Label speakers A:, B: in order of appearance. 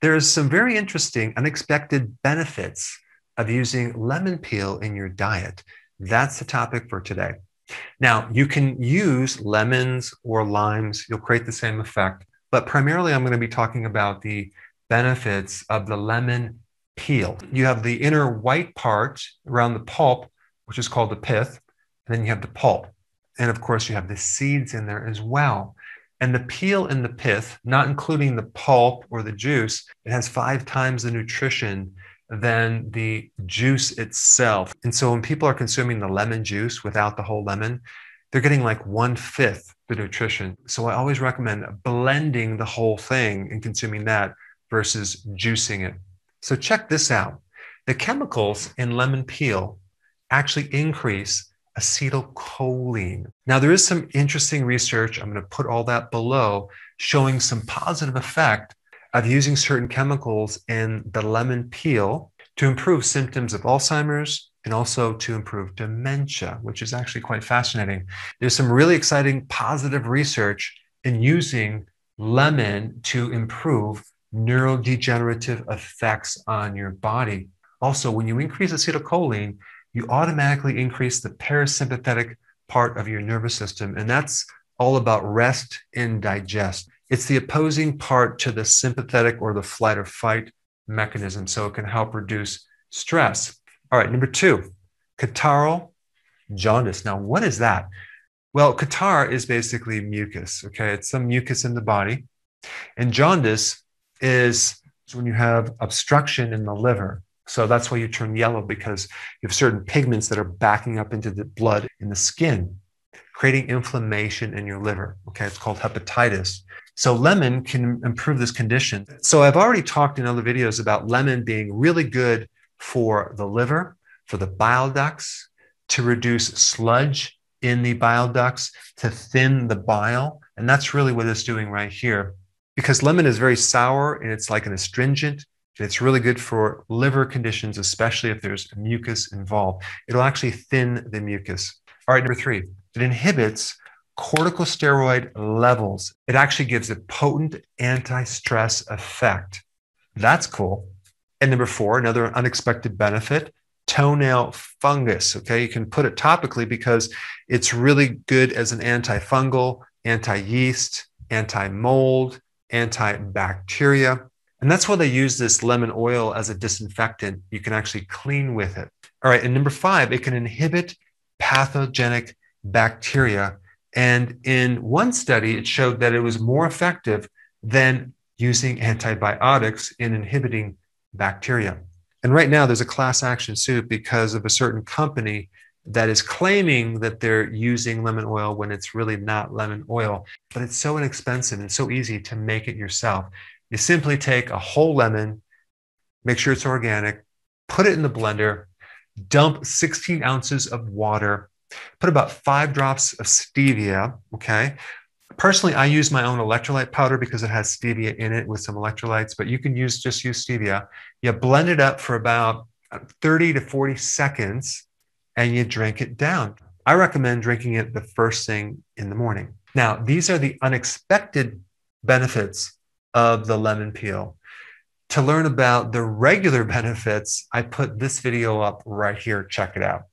A: There's some very interesting unexpected benefits of using lemon peel in your diet. That's the topic for today. Now, you can use lemons or limes, you'll create the same effect, but primarily I'm going to be talking about the benefits of the lemon peel. You have the inner white part around the pulp, which is called the pith, and then you have the pulp. And of course, you have the seeds in there as well. And the peel and the pith, not including the pulp or the juice, it has five times the nutrition than the juice itself. And so when people are consuming the lemon juice without the whole lemon, they're getting like one fifth the nutrition. So I always recommend blending the whole thing and consuming that versus juicing it. So check this out the chemicals in lemon peel actually increase acetylcholine. Now, there is some interesting research, I'm going to put all that below, showing some positive effect of using certain chemicals in the lemon peel to improve symptoms of Alzheimer's and also to improve dementia, which is actually quite fascinating. There's some really exciting positive research in using lemon to improve neurodegenerative effects on your body. Also, when you increase acetylcholine, you automatically increase the parasympathetic part of your nervous system. And that's all about rest and digest. It's the opposing part to the sympathetic or the flight or fight mechanism. So it can help reduce stress. All right, number two, catarrhal jaundice. Now, what is that? Well, catarrh is basically mucus. Okay, it's some mucus in the body. And jaundice is when you have obstruction in the liver. So that's why you turn yellow because you have certain pigments that are backing up into the blood in the skin, creating inflammation in your liver. Okay, it's called hepatitis. So lemon can improve this condition. So I've already talked in other videos about lemon being really good for the liver, for the bile ducts, to reduce sludge in the bile ducts, to thin the bile. And that's really what it's doing right here. Because lemon is very sour and it's like an astringent, and it's really good for liver conditions, especially if there's mucus involved. It'll actually thin the mucus. All right, number three, it inhibits corticosteroid levels. It actually gives a potent anti stress effect. That's cool. And number four, another unexpected benefit toenail fungus. Okay, you can put it topically because it's really good as an antifungal, anti yeast, anti mold, antibacteria. And that's why they use this lemon oil as a disinfectant. You can actually clean with it. All right. And number five, it can inhibit pathogenic bacteria. And in one study, it showed that it was more effective than using antibiotics in inhibiting bacteria. And right now, there's a class action suit because of a certain company that is claiming that they're using lemon oil when it's really not lemon oil. But it's so inexpensive and so easy to make it yourself. You simply take a whole lemon, make sure it's organic, put it in the blender, dump 16 ounces of water, put about five drops of stevia. Okay. Personally, I use my own electrolyte powder because it has stevia in it with some electrolytes, but you can use just use stevia. You blend it up for about 30 to 40 seconds and you drink it down. I recommend drinking it the first thing in the morning. Now, these are the unexpected benefits of the lemon peel. To learn about the regular benefits, I put this video up right here. Check it out.